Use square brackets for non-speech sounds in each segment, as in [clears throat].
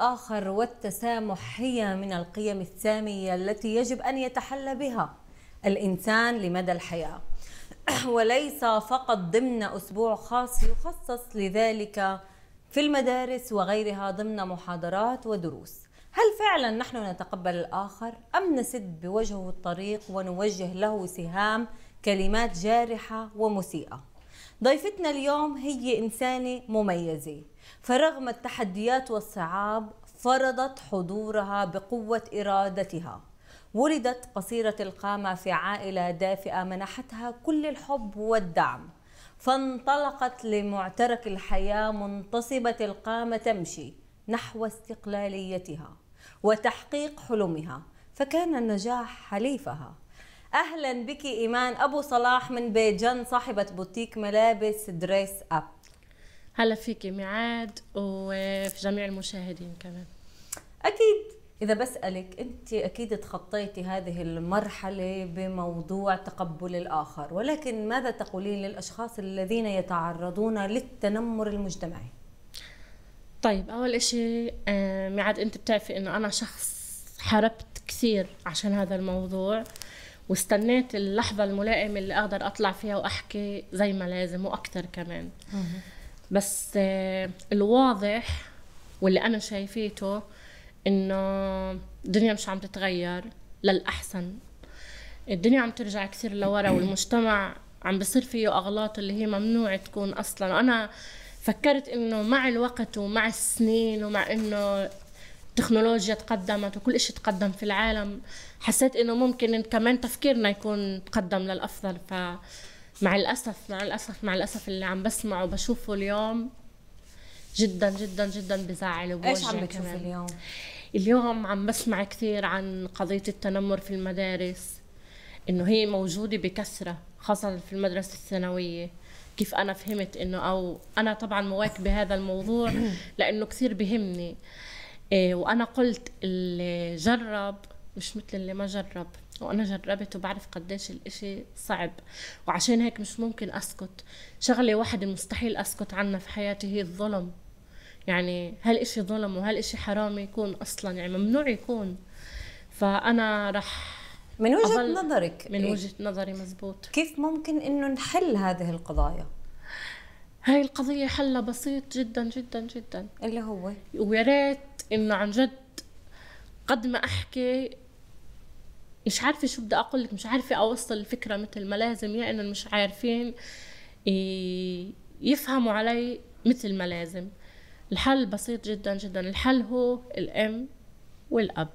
آخر والتسامح هي من القيم السامية التي يجب أن يتحلى بها الإنسان لمدى الحياة [clears throat] وليس فقط ضمن أسبوع خاص يخصص لذلك في المدارس وغيرها ضمن محاضرات ودروس هل فعلا نحن نتقبل الآخر أم نسد بوجهه الطريق ونوجه له سهام كلمات جارحة ومسيئة ضيفتنا اليوم هي إنسانة مميزة فرغم التحديات والصعاب فرضت حضورها بقوة إرادتها ولدت قصيرة القامة في عائلة دافئة منحتها كل الحب والدعم فانطلقت لمعترك الحياة منتصبة القامة تمشي نحو استقلاليتها وتحقيق حلمها فكان النجاح حليفها اهلا بك ايمان ابو صلاح من بيجن صاحبه بوتيك ملابس دريس اب هلا فيكي ميعاد وفي جميع المشاهدين كمان اكيد إذا بسألك أنت أكيد تخطيتي هذه المرحلة بموضوع تقبل الآخر ولكن ماذا تقولين للأشخاص الذين يتعرضون للتنمر المجتمعي؟ طيب أول إشي آه، ميعاد أنت بتعرفي أنه أنا شخص حاربت كثير عشان هذا الموضوع واستنيت اللحظة الملائمة اللي أقدر أطلع فيها وأحكي زي ما لازم وأكثر كمان بس آه، الواضح واللي أنا شايفيته إنه الدنيا مش عم تتغير للأحسن الدنيا عم ترجع كثير لورا [clears throat] والمجتمع عم بصير فيه أغلاط اللي هي ممنوع تكون أصلا وأنا فكرت إنه مع الوقت ومع السنين ومع إنه التكنولوجيا تقدمت وكل شيء تقدم في العالم حسيت انه ممكن إن كمان تفكيرنا يكون تقدم للافضل ف مع الاسف مع الاسف مع الاسف اللي عم بسمعه وبشوفه اليوم جدا جدا جدا بزعل ايش عم بتشوفي اليوم؟ اليوم عم بسمع كثير عن قضية التنمر في المدارس انه هي موجودة بكثرة خاصة في المدرسة الثانوية كيف انا فهمت انه او انا طبعا مواكبة هذا الموضوع لانه كثير بهمني إيه، وانا قلت اللي جرب مش مثل اللي ما جرب وانا جربت وبعرف قديش الاشي صعب وعشان هيك مش ممكن اسكت شغله واحدة مستحيل اسكت عنها في حياتي هي الظلم يعني اشي ظلم اشي حرام يكون اصلا يعني ممنوع يكون فانا رح من وجهة نظرك من إيه؟ وجهة نظري مزبوط كيف ممكن انه نحل هذه القضايا هاي القضية حلها بسيط جدا جدا جدا اللي هو ويا ريت انه عن جد قد ما احكي مش عارفة شو بدي اقول لك مش عارفة اوصل الفكرة مثل ما لازم يا انه مش عارفين يفهموا علي مثل ما لازم الحل بسيط جدا جدا الحل هو الام والاب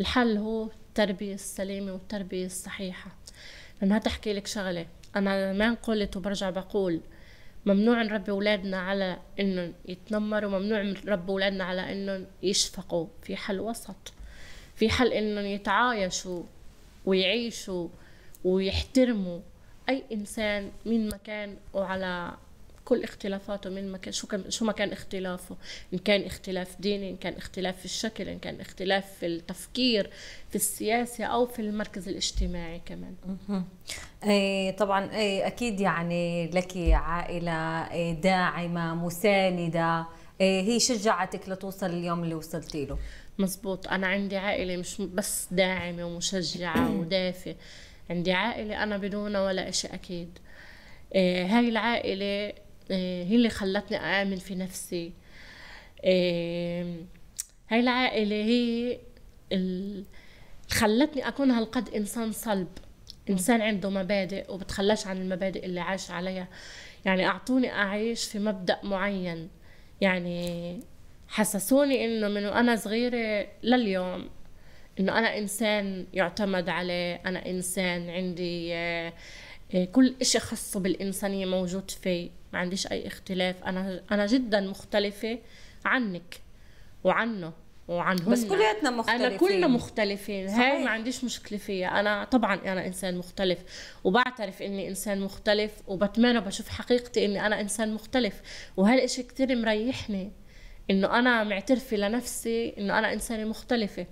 الحل هو التربية السليمة والتربية الصحيحة لأنها تحكي لك شغلة أنا ما قلت وبرجع بقول ممنوع نربي أولادنا على إنهم يتنمروا ممنوع نربي أولادنا على إنهم يشفقوا في حل وسط في حل إنهم يتعايشوا ويعيشوا ويحترموا أي إنسان من مكان وعلى كل اختلافاته من ما كان شو كان شو ما كان اختلافه ان كان اختلاف ديني ان كان اختلاف في الشكل ان كان اختلاف في التفكير في السياسه او في المركز الاجتماعي كمان اي طبعا اي اكيد يعني لك عائله إيه، داعمه مسانده إيه، هي شجعتك لتوصل اليوم اللي وصلتي له مزبوط انا عندي عائله مش بس داعمه ومشجعه [coughs] ودافئه عندي عائله انا بدونها ولا شيء اكيد إيه، هاي العائلة آه، هي اللي خلتني أآمن في نفسي هاي العائلة هي اللي خلتني أكون هالقد إنسان صلب إنسان عنده مبادئ وبتخلاش عن المبادئ اللي عاش عليها يعني أعطوني أعيش في مبدأ معين يعني حسسوني إنه من وأنا صغيرة لليوم إنه أنا إنسان يعتمد عليه أنا إنسان عندي آه، آه، كل إشي خاصه بالإنسانية موجود فيه ما عنديش اي اختلاف انا انا جدا مختلفه عنك وعنه وعنه بس كلياتنا مختلفين انا كلنا مختلفين صحيح. هاي ما عنديش مشكله فيها انا طبعا انا انسان مختلف وبعترف اني انسان مختلف وبتمنى بشوف حقيقتي اني انا انسان مختلف وهالشيء كثير مريحني انه انا معترفه لنفسي انه انا انسانه مختلفه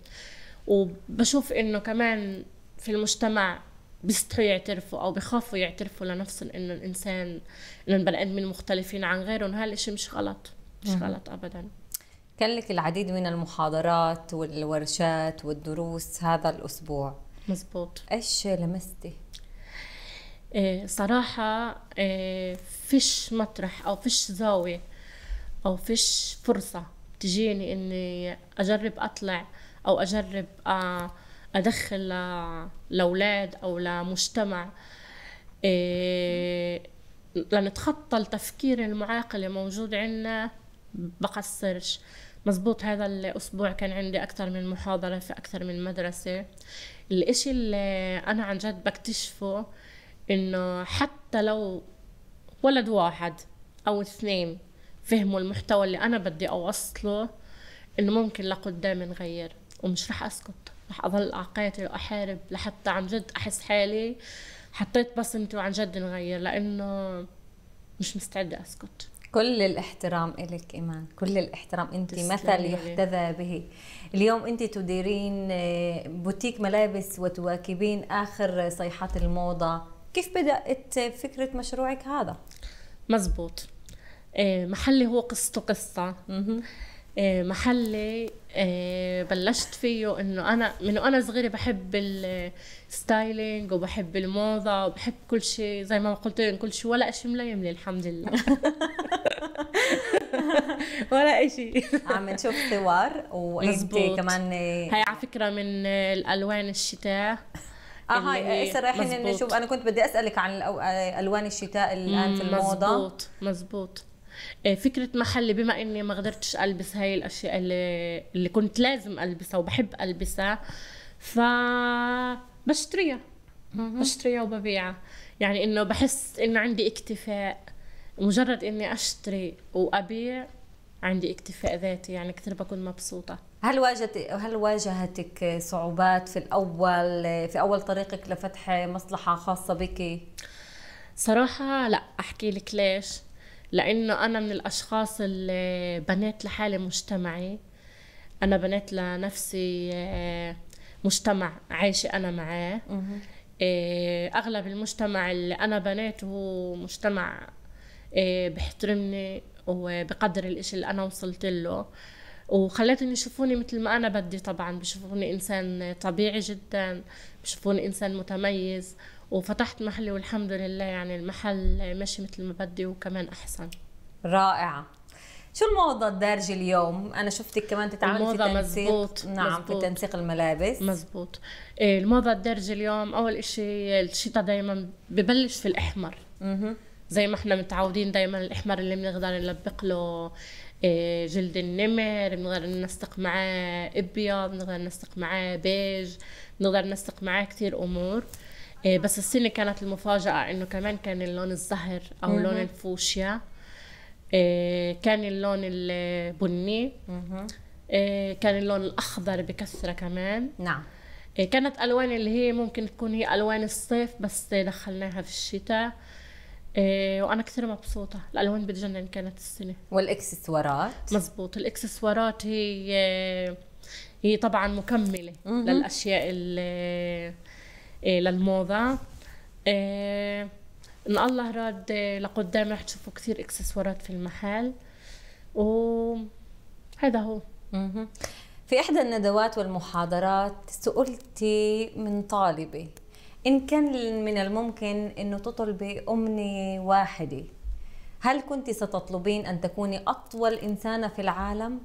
وبشوف انه كمان في المجتمع بيستحوا يعترفوا او بخافوا يعترفوا لنفسهم انه الانسان انه البني ادمين مختلفين عن غيرهم هالشيء مش غلط مش غلط ابدا كان لك العديد من المحاضرات والورشات والدروس هذا الاسبوع مزبوط ايش لمستي إيه صراحة إيه فيش مطرح أو فيش زاوية أو فيش فرصة تجيني إني أجرب أطلع أو أجرب آه ادخل لاولاد او لمجتمع إيه، لنتخطى التفكير المعاق اللي موجود عندنا بقصرش مزبوط هذا الأسبوع كان عندي أكثر من محاضرة في أكثر من مدرسة الإشي اللي أنا عن جد بكتشفه إنه حتى لو ولد واحد أو اثنين فهموا المحتوى اللي أنا بدي أوصله إنه ممكن لقدام نغير ومش رح أسكت رح اضل اقاتل واحارب لحتى عن جد احس حالي حطيت بصمتي وعن جد نغير لانه مش مستعده اسكت كل الاحترام إلك إيمان كل الاحترام أنت مثل يحتذى به اليوم أنت تديرين آه، بوتيك ملابس وتواكبين آخر صيحات الموضة كيف بدأت فكرة مشروعك هذا؟ مزبوط آه، محلي هو قصته قصة آه، محلي آه، بلشت فيه انه انا من وانا صغيره بحب الستايلينج وبحب الموضه وبحب كل شيء زي ما قلت لك كل شيء ولا شيء مليم لي الحمد لله [laughs] ولا شيء عم نشوف صور وانت كمان هي على فكره من الالوان الشتاء اه هاي هسه رايحين نشوف انا كنت بدي اسالك عن آه، الوان الشتاء الان في الموضه مزبوط مزبوط آه، فكره محلي بما اني ما قدرتش البس هاي الاشياء اللي, اللي كنت لازم البسها وبحب البسها ف بشتريها بشتريها وببيعها يعني انه بحس انه عندي اكتفاء مجرد اني اشتري وابيع عندي اكتفاء ذاتي يعني كثير بكون مبسوطه هل واجهت هل واجهتك صعوبات في الاول في اول طريقك لفتح مصلحه خاصه بك صراحه لا احكي لك ليش لانه انا من الاشخاص اللي بنيت لحالي مجتمعي انا بنيت لنفسي آه، مجتمع عايشه انا معاه آه، اغلب المجتمع اللي انا بنيته هو مجتمع آه، بحترمني وبقدر الاشي اللي انا وصلت له وخليتهم يشوفوني مثل ما انا بدي طبعا بشوفوني انسان طبيعي جدا بشوفوني انسان متميز وفتحت محلي والحمد لله يعني المحل ماشي مثل ما بدي وكمان احسن رائعه شو الموضه الدارجه اليوم؟ انا شفتك كمان تتعاملي في تنسيق مزبوط. نعم مزبوط. في تنسيق الملابس مزبوط إيه، الموضه الدارجه اليوم اول إشي الشتاء دائما ببلش في الاحمر مه. زي ما احنا متعودين دائما الاحمر اللي بنقدر نلبق له إيه، جلد النمر بنقدر ننسق معاه ابيض بنقدر ننسق معاه بيج بنقدر ننسق معاه كثير امور إيه، بس السنة كانت المفاجأة انه كمان كان اللون الزهر او مم. لون الفوشيا إيه، كان اللون البني إيه، كان اللون الاخضر بكثرة كمان نعم كانت الوان اللي هي ممكن تكون هي الوان الصيف بس دخلناها في الشتاء وانا كثير مبسوطه الالوان بتجنن كانت السنه والاكسسوارات مزبوط الاكسسوارات هي هي طبعا مكمله مم. للاشياء اللي إيه، للموضه إيه، ان الله راد إيه، لقدام رح تشوفوا كثير اكسسوارات في المحل وهذا هو في احدى الندوات والمحاضرات سئلتي من طالبه ان كان من الممكن انه تطلبي امنيه واحده هل كنت ستطلبين ان تكوني اطول انسانه في العالم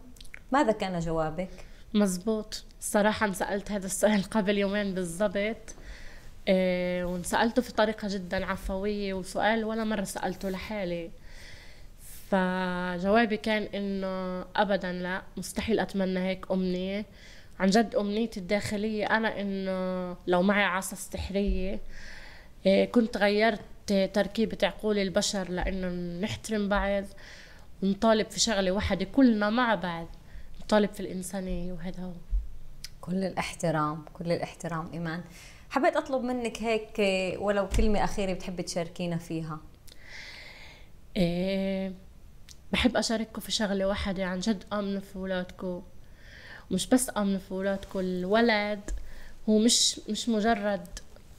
ماذا كان جوابك مزبوط صراحة سألت هذا السؤال قبل يومين بالضبط آه، وانسألته في طريقة جدا عفوية وسؤال ولا مرة سألته لحالي فجوابي كان انه ابدا لا مستحيل اتمنى هيك امنية عن جد امنيتي الداخلية انا انه لو معي عصا سحرية آه، كنت غيرت تركيبة عقول البشر لانه نحترم بعض ونطالب في شغلة واحدة كلنا مع بعض نطالب في الإنسانية وهذا هو كل الاحترام كل الاحترام إيمان حبيت اطلب منك هيك ولو كلمه اخيره بتحبي تشاركينا فيها إيه بحب اشارككم في شغله واحده عن جد امنوا في اولادكم مش بس امنوا في اولادكم الولد هو مش مش مجرد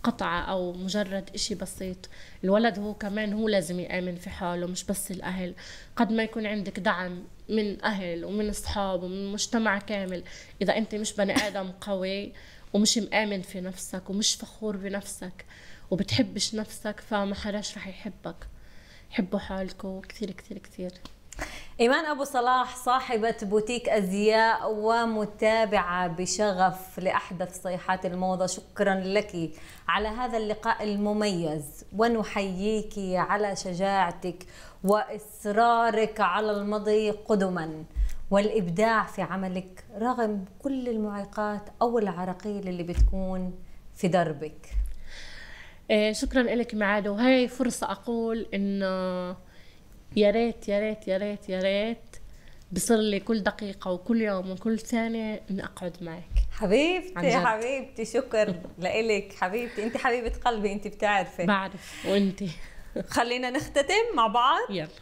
قطعة أو مجرد إشي بسيط الولد هو كمان هو لازم يآمن في حاله مش بس الأهل قد ما يكون عندك دعم من أهل ومن أصحاب ومن مجتمع كامل إذا أنت مش بني آدم قوي ومش مآمن في نفسك ومش فخور بنفسك وبتحبش نفسك فما حداش رح يحبك حبوا حالكم كثير كثير كثير إيمان أبو صلاح صاحبة بوتيك أزياء ومتابعة بشغف لأحدث صيحات الموضة شكرا لك على هذا اللقاء المميز ونحييك على شجاعتك وإصرارك على المضي قدما والإبداع في عملك رغم كل المعيقات أو العراقيل اللي بتكون في دربك إيه، شكرا لك معاده وهي فرصة أقول إنه آه، يا ريت يا ريت يا ريت يا ريت بصير لي كل دقيقة وكل يوم وكل ثانية إن أقعد معك حبيبتي حبيبتي شكر [laughs] لإلك حبيبتي أنت حبيبة قلبي أنت بتعرفي بعرف وأنت خلينا نختتم مع بعض يلا